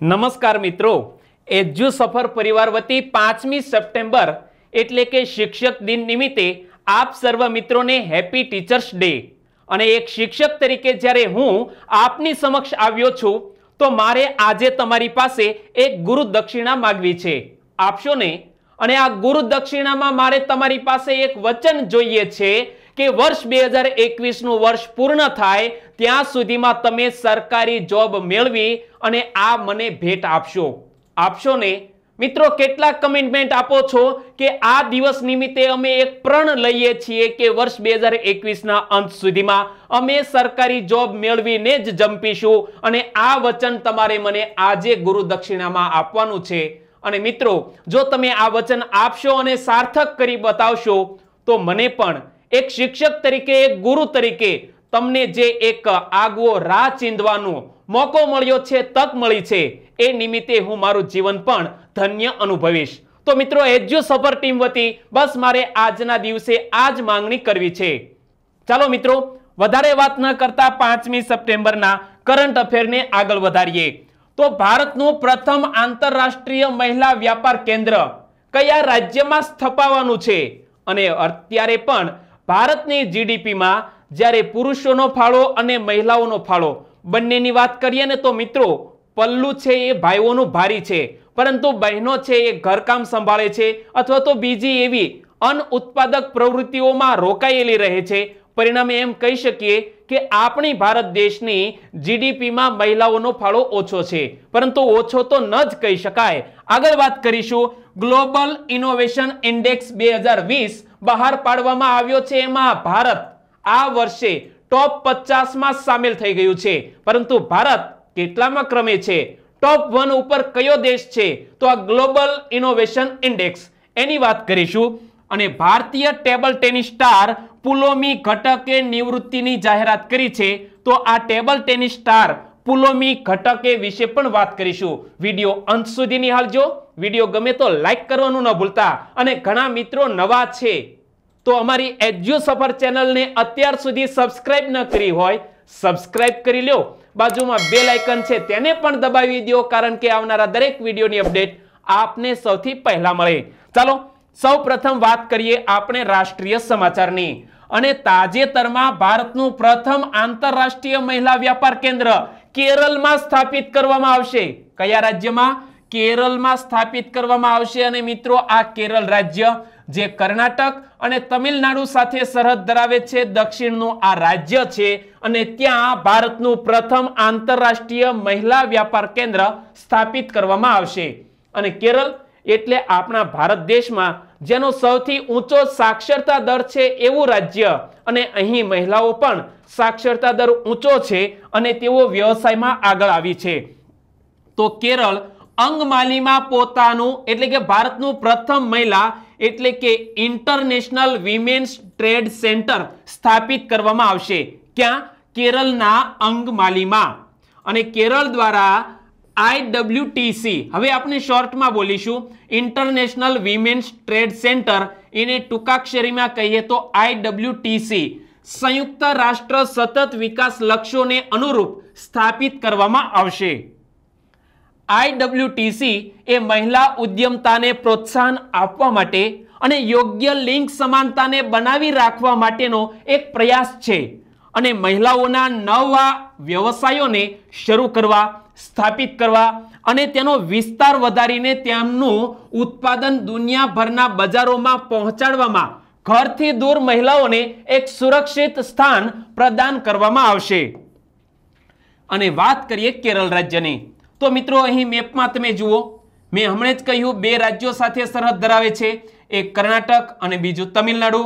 નમસ્કાર મિત્રો એજ્યુ સફર પરિવાર વતી પાંચમી સપ્ટેમ્બર એટલે કે શિક્ષક દિન નિમિત્તે આપ સર્વ મિત્રોને હેપી ટીચર્સ ડે અને એક શિક્ષક તરીકે જ્યારે હું આપની સમક્ષ આવ્યો છું તો મારે આજે તમારી પાસે એક ગુરુ દક્ષિણા માગવી છે આપશો ને અને આ ગુરુ દક્ષિણામાં મારે તમારી પાસે એક વચન જોઈએ છે કે વર્ષ બે હજાર એકવીસનું વર્ષ પૂર્ણ થાય ત્યાં સુધીમાં તમે સરકારી જોબ મેળવી અને આ મને ભેટ આપશો આપશો ને મિત્રો કેટલા કમિટમેન્ટ આપો છો કે આ દિવસ નિમિત્તે અમે એક પ્રણ લઈએ છીએ કે વર્ષ બે હજાર એકવીસના અંત સુધીમાં અમે સરકારી જોબ મેળવીને જ જંપીશું અને આ વચન તમારે મને આજે ગુરુ દક્ષિણામાં આપવાનું છે અને મિત્રો જો તમે આ વચન આપશો અને સાર્થક કરી બતાવશો તો મને પણ એક શિક્ષક તરીકે એક ગુરુ તરીકે તમને જે એક આગવો રાહ ચીંધવાનો મોકો મળ્યો છે તક મળી છે એ નિમિત્તે હું મારું જીવન પણ ધન્ય અનુભવીશ તો મિત્રો એજ્યુ સફર ટીમ વતી બસ મારે આજના દિવસે આ જ માંગણી કરવી છે ચાલો મિત્રો વધારે વાત ન કરતા પાંચમી સપ્ટેમ્બરના કરંટ અફેરને આગળ વધારીએ તો ભારતનું પ્રથમ આંતરરાષ્ટ્રીય મહિલા વ્યાપાર કેન્દ્ર કયા રાજ્યમાં સ્થપાવાનું છે અને અત્યારે પણ ભારતની જીડીપીમાં જ્યારે પુરુષોનો ફાળો અને મહિલાઓનો ફાળો બંનેની વાત કરીએ ને તો મિત્રો પલ્લુ છે એ ભાઈઓનું ભારી છે પરંતુ બહેનો છે એ ઘરકામ સંભાળે છે અથવા તો બીજી એવી અન ઉત્પાદક પ્રવૃત્તિઓમાં રોકાયેલી રહે છે પરિણામે એમ કહી શકીએ કે આપણી ભારત દેશની જીડીપીમાં મહિલાઓનો ફાળો ઓછો છે પરંતુ ઓછો તો ન જ કહી શકાય આગળ વાત કરીશું ગ્લોબલ ઇનોવેશન ઇન્ડેક્સ બે હજાર વીસ બહાર પાડવામાં આવ્યો છે એમાં ભારત આ વર્ષે ટોપ પચાસમાં સામેલ થઈ ગયું છે પરંતુ ભારત કેટલામાં ક્રમે છે ટોપ વન ઉપર કયો દેશ છે તો આ ગ્લોબલ ઇનોવેશન ઇન્ડેક્સ એની વાત કરીશું અને ભારતીય ટેબલ ટેનિસ સ્ટાર પુલોમી ઘટકે નિવૃત્તિની જાહેરાત કરી છે તો આ ટેબલ ટેનિસ સ્ટાર પુલોમી ઘટકે વિશે પણ વાત કરીશું વિડીયો અંત સુધી નિહાળજો વિડીયો ગમે તો લાઈક કરવાનું ન ભૂલતા અને ઘણા મિત્રો નવા છે તો અમારી એજ્યુ સફર ચેનલને અત્યાર સુધી સબસ્ક્રાઇબ ન કરી હોય સબસ્ક્રાઇબ કરી લો બાજુમાં બે આઇકન છે તેને પણ દબાવી દો કારણ કે આવનારા દરેક વિડીયોની અપડેટ આપને સૌથી પહેલા મળે ચાલો સૌ વાત કરીએ આપણે રાષ્ટ્રીય સમાચારની અને તાજેતરમાં ભારતનું પ્રથમ આંતરરાષ્ટ્રીય મહિલા વ્યાપાર કેન્દ્ર કેરળમાં સ્થાપિત કરવામાં આવશે કયા રાજ્યમાં કેરળમાં સ્થાપિત કરવામાં આવશે અને મિત્રો આ કેરળ રાજ્ય જે કર્ણાટક અને તમિલનાડુ સાથે સરહદ ધરાવે છે દક્ષિણનું આ રાજ્ય છે અને ત્યાં ભારતનું પ્રથમ આંતરરાષ્ટ્રીય મહિલા વ્યાપાર કેન્દ્ર સ્થાપિત કરવામાં આવશે અને કેરળ એટલે આપણા ભારત દેશમાં જેનો સૌથી ઊંચો સાક્ષરતા દર છે એવું રાજ્ય અને અહીં મહિલાઓ પણ સાક્ષરતા દર ઊંચો છે અને તેઓ વ્યવસાયમાં આગળ આવી છે તો કેરળ અંગમાલીમાં પોતાનું એટલે કે ભારતનું પ્રથમ મહિલા એટલે કે ઇન્ટરનેશનલ વિમેન્સ ટ્રેડ સેન્ટર સ્થાપિત કરવામાં આવશે ક્યાં કેરળના અંગમાલીમાં અને કેરળ દ્વારા આઈડબ્લ્યુટીસી હવે આપણે શોર્ટમાં બોલીશું ઇન્ટરનેશનલ વિમેન્સ ટ્રેડ સેન્ટર એને ટૂંકાક્ષરીમાં કહીએ તો આઈડબ્લ્યુટીસી સંયુક્ત રાષ્ટ્ર સતત વિકાસ લક્ષ્યોને અનુરૂપ સ્થાપિત કરવામાં આવશે આઈડબ્લ્યુટીસી એ મહિલા ઉદ્યમતાને પ્રોત્સાહન આપવા માટે અને યોગ્ય લિંગ સમાનતાને બનાવી રાખવા માટેનો એક પ્રયાસ છે અને મહિલાઓના નવા વ્યવસાયોને શરૂ કરવા સ્થાપિત કરવા અને તેનો વિસ્તાર વધારીને તેમનું ઉત્પાદન દુનિયાભરના બજારોમાં પહોંચાડવામાં ઘરથી દૂર મહિલાઓને એક સુરક્ષિત સ્થાન પ્રદાન કરવામાં આવશે અને વાત કરીએ કેરળ રાજ્યની તો મિત્રો અહીં મેપમાં તમે જુઓ મેં હમણાં જ કહ્યું બે રાજ્યો સાથે સરહદ ધરાવે છે એક કર્ણાટક અને બીજું તમિલનાડુ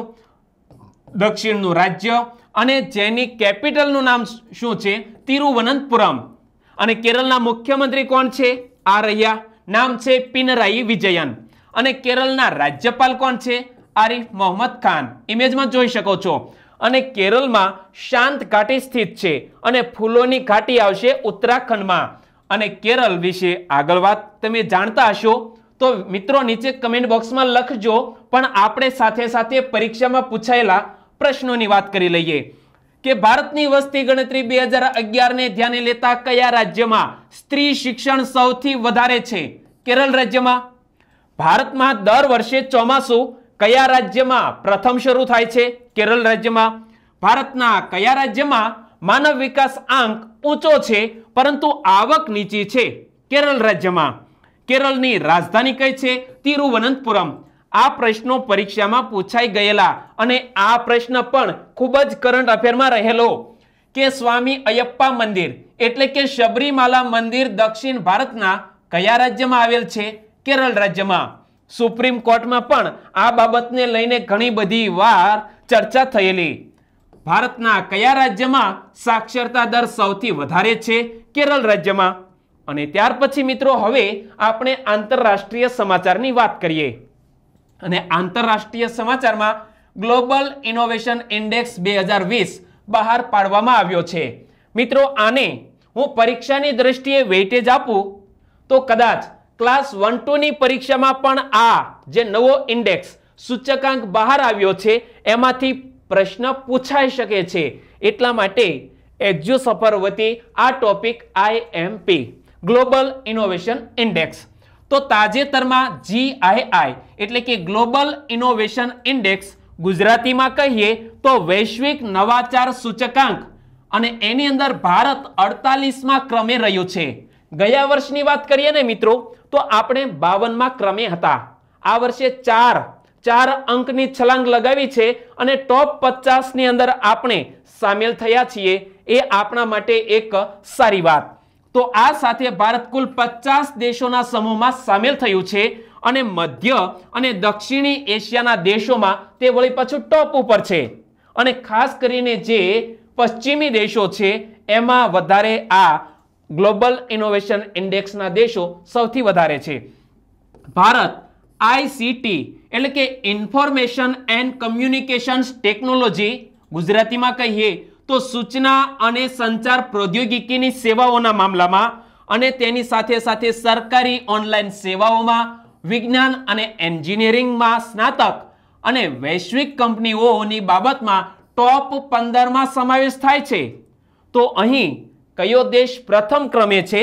દક્ષિણનું રાજ્ય અને જેની કેપિટલનું નામ શું છે તિરુવનંતપુરમ અને કેરળના મુખ્યમંત્રી કોણ છે આ રહ્યા નામ છે પિનરાઈ વિજયન અને કેરળના રાજ્યપાલ કોણ છે આરિફ મોહમ્મદ ખાન ઇમેજમાં જોઈ શકો છો અને કેરળમાં શાંત ઘાટી સ્થિત છે અને ફૂલોની ઘાટી આવશે ઉત્તરાખંડમાં અને કેરળ વિશે આગળ વાત તમે જાણતા હશો તો મિત્રો નીચે કમેન્ટ બોક્સમાં લખજો પણ આપણે સાથે સાથે પરીક્ષામાં પૂછાયેલા પ્રશ્નોની વાત કરી લઈએ કે ભારતની વસ્તી ગણતરી બે હજાર અગિયારને ધ્યાને લેતા કયા રાજ્યમાં સ્ત્રી શિક્ષણ સૌથી વધારે છે કેરળ રાજ્યમાં ભારતમાં દર વર્ષે ચોમાસું કયા રાજ્યમાં પ્રથમ શરૂ થાય છે કેરળ રાજ્યમાં ભારતના કયા રાજ્યમાં માનવ વિકાસ આંક ઊંચો છે પરંતુ આવક નીચી છે કેરળ રાજ્યમાં કેરળની રાજધાની કઈ છે તિરુવનંતપુરમ આ પ્રશ્નો પરીક્ષામાં પૂછાઈ ગયેલા અને આ પ્રશ્ન પણ ખૂબ જ કરંટ અફેરમાં રહેલો કે સ્વામી અયપ્પા મંદિર એટલે કે શબરીમાલા મંદિર દક્ષિણ ભારતના કયા રાજ્યમાં આવેલ છે કેરળ રાજ્યમાં સુપ્રીમ કોર્ટમાં પણ આ બાબતને લઈને ઘણી બધી વાર ચર્ચા થયેલી ભારતના કયા રાજ્યમાં સાક્ષરતા દર સૌથી વધારે છે કેરળ રાજ્યમાં અને ત્યાર પછી મિત્રો હવે આપણે આંતરરાષ્ટ્રીય સમાચારની વાત કરીએ અને આંતરરાષ્ટ્રીય સમાચારમાં ગ્લોબલ ઇનોવેશન ઇન્ડેક્સ બે હજાર વીસ બહાર પાડવામાં આવ્યો છે મિત્રો આને હું પરીક્ષાની દ્રષ્ટિએ વેઇટેજ આપું તો કદાચ ક્લાસ વન ટુની પરીક્ષામાં પણ આ જે નવો ઇન્ડેક્સ સૂચકાંક બહાર આવ્યો છે એમાંથી પ્રશ્ન પૂછાઈ શકે છે એટલા માટે એક્ઝ્યુ સફર વતી આ topic IMP global innovation index તો તાજેતરમાં જીઆઈઆઈ એટલે કે ગ્લોબલ ઇનોવેશન ઇન્ડેક્સ ગુજરાતીમાં કહીએ તો વૈશ્વિક નવાચાર સૂચકાંક અને એની અંદર ભારત અડતાલીસમાં ક્રમે રહ્યું છે ગયા વર્ષની વાત કરીએ ને મિત્રો તો આપણે બાવનમાં ક્રમે હતા આ વર્ષે ચાર ચાર અંકની છલાંગ લગાવી છે અને ટોપ પચાસની અંદર આપણે સામેલ થયા છીએ એ આપણા માટે એક સારી વાત તો આ સાથે ભારત કુલ પચાસ દેશોના સમૂહમાં સામેલ થયું છે અને મધ્ય અને દક્ષિણી એશિયાના દેશોમાં તે વળી પાછું ટોપ ઉપર છે અને ખાસ કરીને જે પશ્ચિમી દેશો છે એમાં વધારે આ ગ્લોબલ ઇનોવેશન ઇન્ડેક્સના દેશો સૌથી વધારે છે ભારત આઈસીટી એટલે કે ઇન્ફોર્મેશન એન્ડ કમ્યુનિકેશન્સ ટેકનોલોજી ગુજરાતીમાં કહીએ તો સૂચના અને સંચાર પ્રૌદ્યોગિકીની સેવાઓના મામલામાં અને તેની સાથે સાથે સરકારી ઓનલાઈન સેવાઓમાં વિજ્ઞાન અને એન્જિનિયરિંગમાં સ્નાતક અને વૈશ્વિક કંપનીઓની બાબતમાં ટોપ પંદરમાં સમાવેશ થાય છે તો અહીં કયો દેશ પ્રથમ ક્રમે છે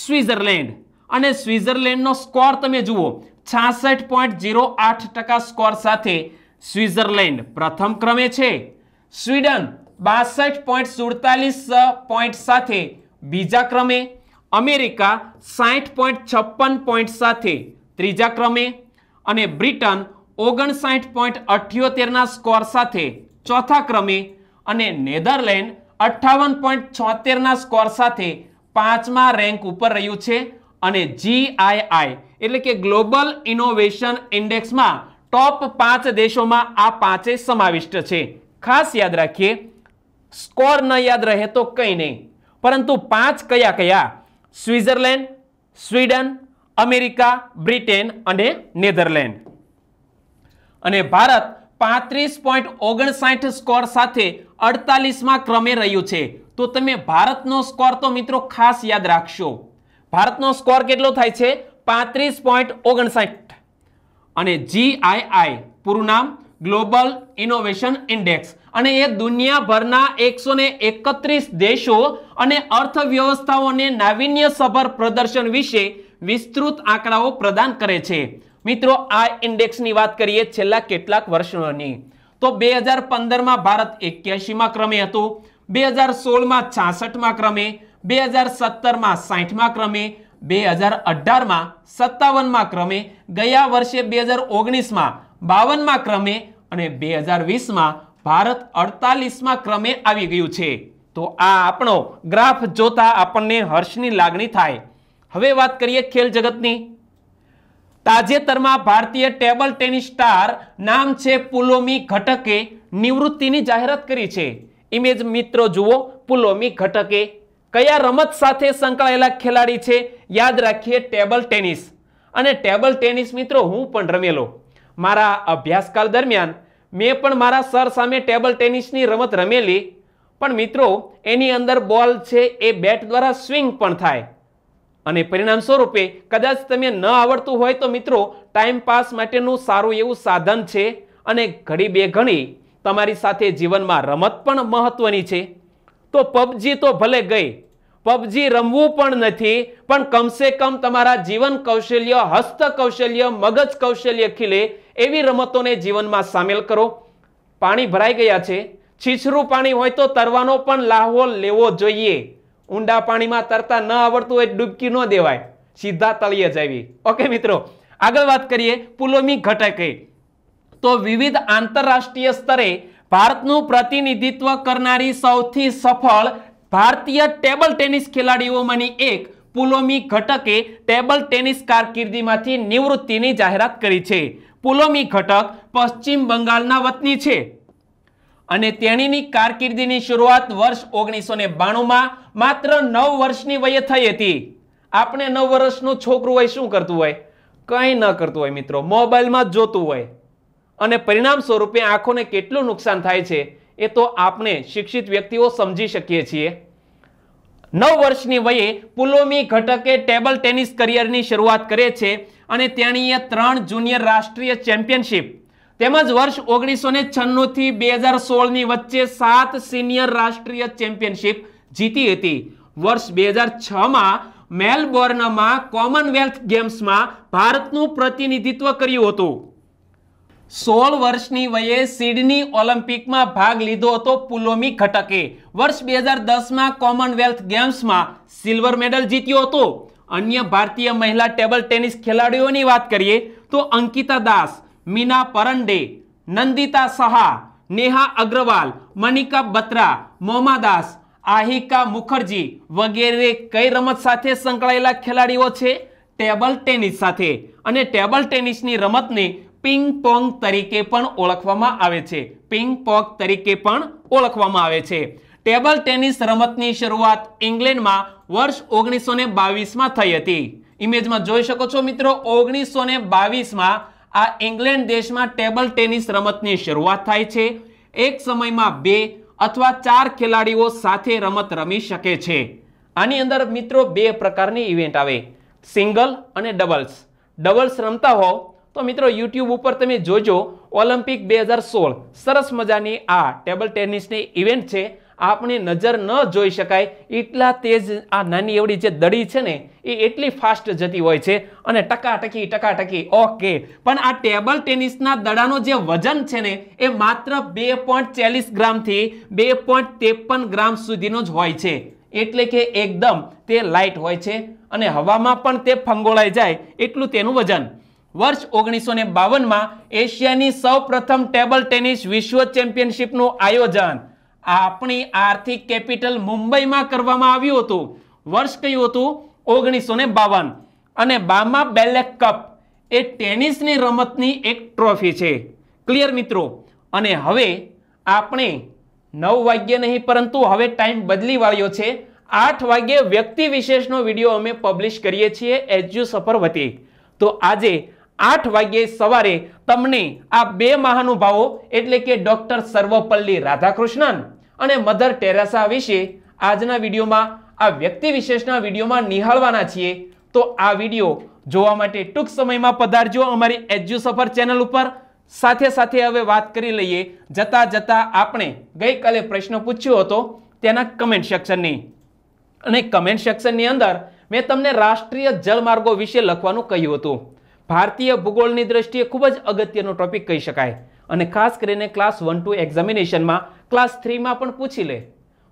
સ્વિટ્ઝરલેન્ડ અને સ્વિટ્ઝરલેન્ડનો સ્કોર તમે જુઓ છાસઠ પોઈન્ટ જીરો આઠ ટકા સ્કોર સાથે સ્વિટ્ઝરલેન્ડ પ્રથમ ક્રમે છે સ્વીડન બાસઠ પોઈન્ટ સુડતાલીસ પોઈન્ટ સાથે બીજા ક્રમે અમેરિકા સાઠ પોઈન્ટ છપ્પન પોઈન્ટ સાથે ત્રીજા ક્રમે અને બ્રિટન ઓગણસાઠ પોઈન્ટ અઠ્યોતેરના સ્કોર સાથે ચોથા ક્રમે અને નેધરલેન્ડ અઠ્ઠાવન પોઈન્ટ છોતેરના સ્કોર સાથે પાંચમા રેન્ક ઉપર રહ્યું છે અને જીઆઈઆઈ એટલે કે ગ્લોબલ ઇનોવેશન ઇન્ડેક્સમાં ટોપ પાંચ દેશોમાં આ પાંચે સમાવિષ્ટ છે ખાસ યાદ રાખીએ સ્કોર ન યાદ રહે તો કંઈ નહીં પરંતુ પાંચ કયા કયા સ્વિટ્ઝરલેન્ડ સ્વીડન અમેરિકા બ્રિટેન અને નેધરલેન્ડ અને ભારત પાંત્રીસ પોઈન્ટ ઓગણસાઠ સ્કોર સાથે અડતાલીસમાં ક્રમે રહ્યું છે તો તમે ભારતનો સ્કોર તો મિત્રો ખાસ યાદ રાખશો ભારતનો સ્કોર કેટલો થાય છે પાંત્રીસ પોઈન્ટ ઓગણસાઠ અને જીઆઈઆઈ પૂરું નામ ગ્લોબલ ઇનોવેશન ઇન્ડેક્સ અને એ દુનિયાભરના એકસો એકત્રીસ દેશો અને અર્થવ્યવસ્થાઓને સભર પ્રદર્શન વિશે વિસ્તૃત આંકડાઓ પ્રદાન કરે છે મિત્રો આ ઇન્ડેક્સની વાત કરીએ છેલ્લા કેટલાક વર્ષોની તો બે હજાર પંદરમાં ભારત એક્યાસીમાં ક્રમે હતું બે હજાર સોળમાં છાસઠમાં ક્રમે બે હજાર સત્તરમાં સાઠમાં ક્રમે બે હજાર અઢારમાં સત્તાવનમાં ક્રમે ગયા વર્ષે બે હજાર ઓગણીસમાં બાવનમાં ક્રમે અને બે હજાર વીસમાં ભારત અડતાલીસમાં ક્રમે આવી ગયું છે તો આ આપણો ગ્રાફ જોતા આપણને હર્ષની લાગણી થાય હવે વાત કરીએ ખેલ જગતની તાજેતરમાં ભારતીય ટેબલ ટેનિસ સ્ટાર નામ છે પુલોમી ઘટકે નિવૃત્તિની જાહેરાત કરી છે ઇમેજ મિત્રો જુઓ પુલોમી ઘટકે કયા રમત સાથે સંકળાયેલા ખેલાડી છે યાદ રાખીએ ટેબલ ટેનિસ અને ટેબલ ટેનિસ મિત્રો હું પણ રમેલો મારા અભ્યાસકાળ દરમિયાન મેં પણ મારા સર સામે ટેબલ ટેનિસની રમત રમેલી પણ મિત્રો એની અંદર બોલ છે એ બેટ દ્વારા સ્વિંગ પણ થાય અને પરિણામ સ્વરૂપે કદાચ તમે ન આવડતું હોય તો મિત્રો ટાઈમ પાસ માટેનું સારું એવું સાધન છે અને ઘડી બે ઘણી તમારી સાથે જીવનમાં રમત પણ મહત્વની છે તો પબજી તો ભલે ગઈ પબજી રમવું પણ નથી પણ કમસે કમ તમારા જીવન કૌશલ્ય હસ્ત કૌશલ્ય મગજ કૌશલ્ય ખીલે એવી રમતોને જીવનમાં સામેલ કરો પાણી ભરાઈ ગયા છે છીછરું પાણી હોય તો તરવાનો પણ લાહવો લેવો જોઈએ ઊંડા પાણીમાં તરતા ન આવડતું હોય ડૂબકી ન દેવાય સીધા તળિયે જવી ઓકે મિત્રો આગળ વાત કરીએ પુલોમી ઘટકે તો વિવિધ આંતરરાષ્ટ્રીય સ્તરે ભારતનું પ્રતિનિધિત્વ કરનારી સૌથી સફળ ભારતીય ટેબલ ટેનિસ ખેલાડીઓમાંની એક પુલોમી ઘટકે ટેબલ ટેનિસ કારકિર્દીમાંથી નિવૃત્તિની જાહેરાત કરી છે પુલોમી ઘટક પશ્ચિમ બંગાળના વતની છે અને તેણીની કારકિર્દીની શરૂઆત વર્ષ ઓગણીસો ને બાણુંમાં માત્ર નવ વર્ષની વયે થઈ હતી આપણે નવ વર્ષનું છોકરું હોય શું કરતું હોય કંઈ ન કરતું હોય મિત્રો મોબાઈલમાં જોતું હોય અને પરિણામ સ્વરૂપે આંખોને કેટલું નુકસાન થાય છે એ તો આપણે શિક્ષિત વ્યક્તિઓ સમજી શકીએ છીએ નવ વર્ષની વયે પુલોમી ઘટકે ટેબલ ટેનિસ કરિયરની શરૂઆત કરે છે અને તેણીએ ત્રણ જુનિયર રાષ્ટ્રીય ચેમ્પિયનશિપ તેમજ વર્ષ ઓગણીસો ને છન્નુંથી બે હજાર સોળની વચ્ચે સાત સિનિયર રાષ્ટ્રીય ચેમ્પિયનશિપ જીતી હતી વર્ષ બે હજાર છમાં મેલબોર્નમાં કોમનવેલ્થ ગેમ્સમાં ભારતનું પ્રતિનિધિત્વ કર્યું હતું સોળ વર્ષની વયે સિડની ઓલિમ્પિકમાં ભાગ લીધો હતો પુલોમી ઘટકે વર્ષ બે હજાર દસમાં કોમનવેલ્થ ગેમ્સમાં સિલ્વર મેડલ જીત્યો હતો અન્ય ભારતીય મહિલા ટેબલ ટેનિસ ખેલાડીઓની વાત કરીએ તો અંકિતા દાસ મીના પરંડે નંદિતા સહા નેહા અગ્રવાલ મનિકા બત્રા મોમા દાસ આહિકા મુખર્જી વગેરે કઈ રમત સાથે સંકળાયેલા ખેલાડીઓ છે ટેબલ ટેનિસ સાથે અને ટેબલ ટેનિસની રમતને પિંગ પોંગ તરીકે પણ ઓળખવામાં આવે છે પિંગ પોંગ તરીકે પણ ઓળખવામાં આવે છે ટેબલ ટેનિસ રમતની શરૂઆત ઇંગ્લેન્ડમાં વર્ષ ઓગણીસો ને બાવીસમાં થઈ હતી ઇમેજમાં જોઈ શકો છો મિત્રો ઓગણીસો ને બાવીસમાં આ ઇંગ્લેન્ડ દેશમાં ટેબલ ટેનિસ રમતની શરૂઆત થાય છે એક સમયમાં બે અથવા ચાર ખેલાડીઓ સાથે રમત રમી શકે છે આની અંદર મિત્રો બે પ્રકારની ઇવેન્ટ આવે સિંગલ અને ડબલ્સ ડબલ્સ રમતા હોવ તો મિત્રો યુટ્યુબ ઉપર તમે જોજો ઓલિમ્પિક બે હજાર સોળ સરસ મજાની આ ટેબલ ટેનિસની ઇવેન્ટ છે આપણે નજર ન જોઈ શકાય એટલા તેજ આ નાની એવડી જે દડી છે ને એ એટલી ફાસ્ટ જતી હોય છે અને ટકાટકી ટકાટકી ઓકે પણ આ ટેબલ ટેનિસના દડાનું જે વજન છે ને એ માત્ર બે પોઈન્ટ ચાલીસ ગ્રામથી બે પોઈન્ટ ત્રેપન ગ્રામ સુધીનો જ હોય છે એટલે કે એકદમ તે લાઇટ હોય છે અને હવામાં પણ તે ફંગોળાઈ જાય એટલું તેનું વજન વર્ષ ઓગણીસો ને બાવનમાં એશિયાની સૌપ્રથમ ટેબલ ટેનિસ વિશ્વ ચેમ્પિયનશિપનું આયોજન આપણી આર્થિક કેપિટલ મુંબઈમાં કરવામાં આવ્યું હતું વર્ષ કયું હતું ઓગણીસો ને બાવન અને બામા બેલેક કપ એ ટેનિસની રમતની એક ટ્રોફી છે ક્લિયર મિત્રો અને હવે આપણે નવ વાગ્યે નહીં પરંતુ હવે ટાઈમ બદલી વાળ્યો છે આઠ વાગ્યે વ્યક્તિ વિશેષનો વિડીયો અમે પબ્લિશ કરીએ છીએ એજ્યુ સફર વતી તો આજે આઠ વાગ્યે સવારે તમને આ બે મહાનુભાવો એટલે કે ડૉક્ટર સર્વપલ્લી રાધાકૃષ્ણન અને મધર ટેરેસા વિશે આજના વિડીયોમાં આ વ્યક્તિ વિશેષના વિડીયોમાં નિહાળવાના છીએ તો આ વિડીયો જોવા માટે ટૂંક સમયમાં પધારજો અમારી એજ્યુ સફર ચેનલ ઉપર સાથે સાથે હવે વાત કરી લઈએ જતા જતાં આપણે ગઈકાલે પ્રશ્ન પૂછ્યો હતો તેના કમેન્ટ સેક્શનની અને કમેન્ટ સેક્શનની અંદર મેં તમને રાષ્ટ્રીય જળમાર્ગો વિશે લખવાનું કહ્યું હતું ભારતીય ભૂગોળની દ્રષ્ટિએ ખૂબ જ અગત્યનો ટોપિક કહી શકાય અને ખાસ કરીને ક્લાસ વન ટુ એક્ઝામિનેશનમાં ક્લાસ થ્રીમાં પણ પૂછી લે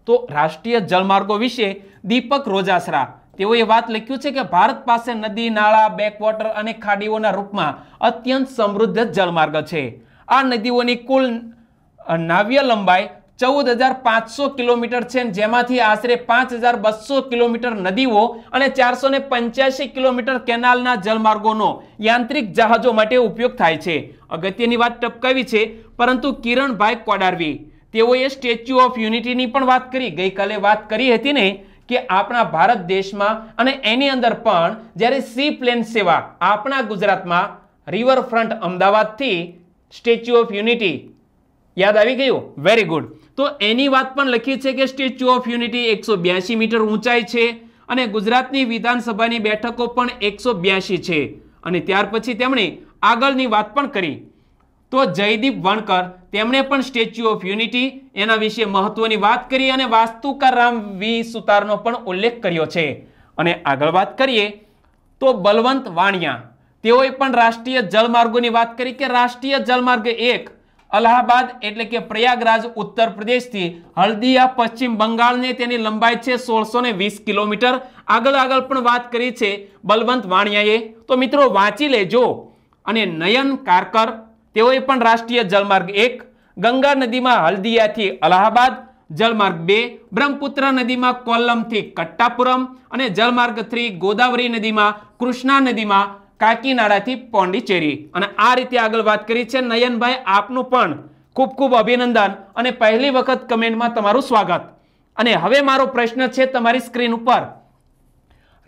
તો રાષ્ટ્રીય જળમાર્ગો વિશે દીપક રોજાસરા તેઓએ વાત લખ્યું છે કે ભારત પાસે નદી નાળા બેકવોટર અને ખાડીઓના રૂપમાં અત્યંત સમૃદ્ધ જળમાર્ગ છે આ નદીઓની કુલ નાવ્ય લંબાઈ ચૌદ હજાર પાંચસો કિલોમીટર છે જેમાંથી આશરે પાંચ હજાર બસો કિલોમીટર નદીઓ અને ચારસો ને પંચ્યાસી કિલોમીટર કેનાલના જલમાર્ગોનો યાંત્રિક જહાજો માટે ઉપયોગ થાય છે અગત્યની વાત ટપકાવી છે પરંતુ કિરણભાઈ કોડારવી તેઓએ સ્ટેચ્યુ ઓફ યુનિટીની પણ વાત કરી ગઈકાલે વાત કરી હતી ને કે આપણા ભારત દેશમાં અને એની અંદર પણ જ્યારે સી પ્લેન સેવા આપણા ગુજરાતમાં રિવરફ્રન્ટ અમદાવાદથી સ્ટેચ્યુ ઓફ યુનિટી યાદ આવી ગયું વેરી ગુડ તો એની વાત પણ લખી છે કે સ્ટેચ્યુ ઓફ યુનિટી એકસો મીટર ઊંચાઈ છે અને ગુજરાતની વિધાનસભાની બેઠકો પણ એકસો છે અને ત્યાર પછી તેમણે આગળની વાત પણ કરી તો જયદીપ વણકર તેમણે પણ સ્ટેચ્યુ ઓફ યુનિટી એના વિશે મહત્વની વાત કરી અને વાસ્તુકાર રામ વી સુતારનો પણ ઉલ્લેખ કર્યો છે અને આગળ વાત કરીએ તો બલવંત વાણિયા તેઓએ પણ રાષ્ટ્રીય જળમાર્ગોની વાત કરી કે રાષ્ટ્રીય જળમાર્ગ એક અલ્હાબાદ એટલે કે પ્રયાગરાજ ઉત્તર પ્રદેશથી હલ્દીયા પશ્ચિમ બંગાળને તેની લંબાઈ છે સોળસો કિલોમીટર આગળ આગળ પણ વાત કરી છે બલવંત વાણિયાએ તો મિત્રો વાંચી લેજો અને નયન કારકર તેઓએ પણ રાષ્ટ્રીય જલમાર્ગ એક ગંગા નદીમાં હલ્દીયાથી અલ્હાબાદ જલમાર્ગ બે બ્રહ્મપુત્ર નદીમાં કોલ્લમથી કટ્ટાપુરમ અને જલમાર્ગ થ્રી ગોદાવરી નદીમાં કૃષ્ણા નદીમાં કાકીનાડાથી પોંડિચેરી અને આ રીતે આગળ વાત કરી છે નયનભાઈ આપનું પણ ખૂબ ખૂબ અભિનંદન અને પહેલી વખત કમેન્ટમાં તમારું સ્વાગત અને હવે મારો પ્રશ્ન છે તમારી સ્ક્રીન ઉપર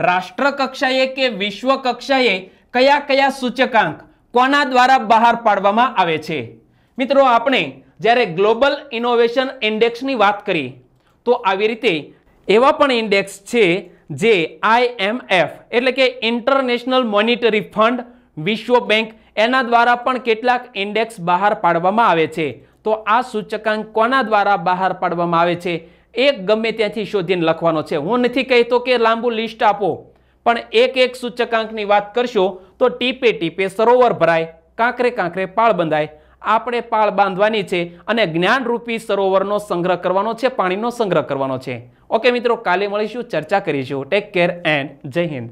રાષ્ટ્ર કક્ષાએ કે વિશ્વ કક્ષાએ કયા કયા સૂચકાંક કોના દ્વારા બહાર પાડવામાં આવે છે મિત્રો આપણે જ્યારે ગ્લોબલ ઇનોવેશન ઇન્ડેક્સની વાત કરી તો આવી રીતે એવા પણ ઇન્ડેક્સ છે જે આઈએમએફ એટલે કે ઇન્ટરનેશનલ મોનિટરી ફંડ વિશ્વ બેંક એના દ્વારા પણ કેટલાક ઇન્ડેક્સ બહાર પાડવામાં આવે છે તો આ સૂચકાંક કોના દ્વારા બહાર પાડવામાં આવે છે એક ગમે ત્યાંથી શોધીને લખવાનો છે હું નથી કહેતો કે લાંબુ લિસ્ટ આપો પણ એક એક સૂચકાંકની વાત કરશો તો ટીપે ટીપે સરોવર ભરાય કાંકરે કાંકરે પાળ બંધાય આપણે પાળ બાંધવાની છે અને જ્ઞાનરૂપી સરોવરનો સંગ્રહ કરવાનો છે પાણીનો સંગ્રહ કરવાનો છે ઓકે મિત્રો કાલે મળીશું ચર્ચા કરીશું ટેક કેર એન્ડ જય હિન્દ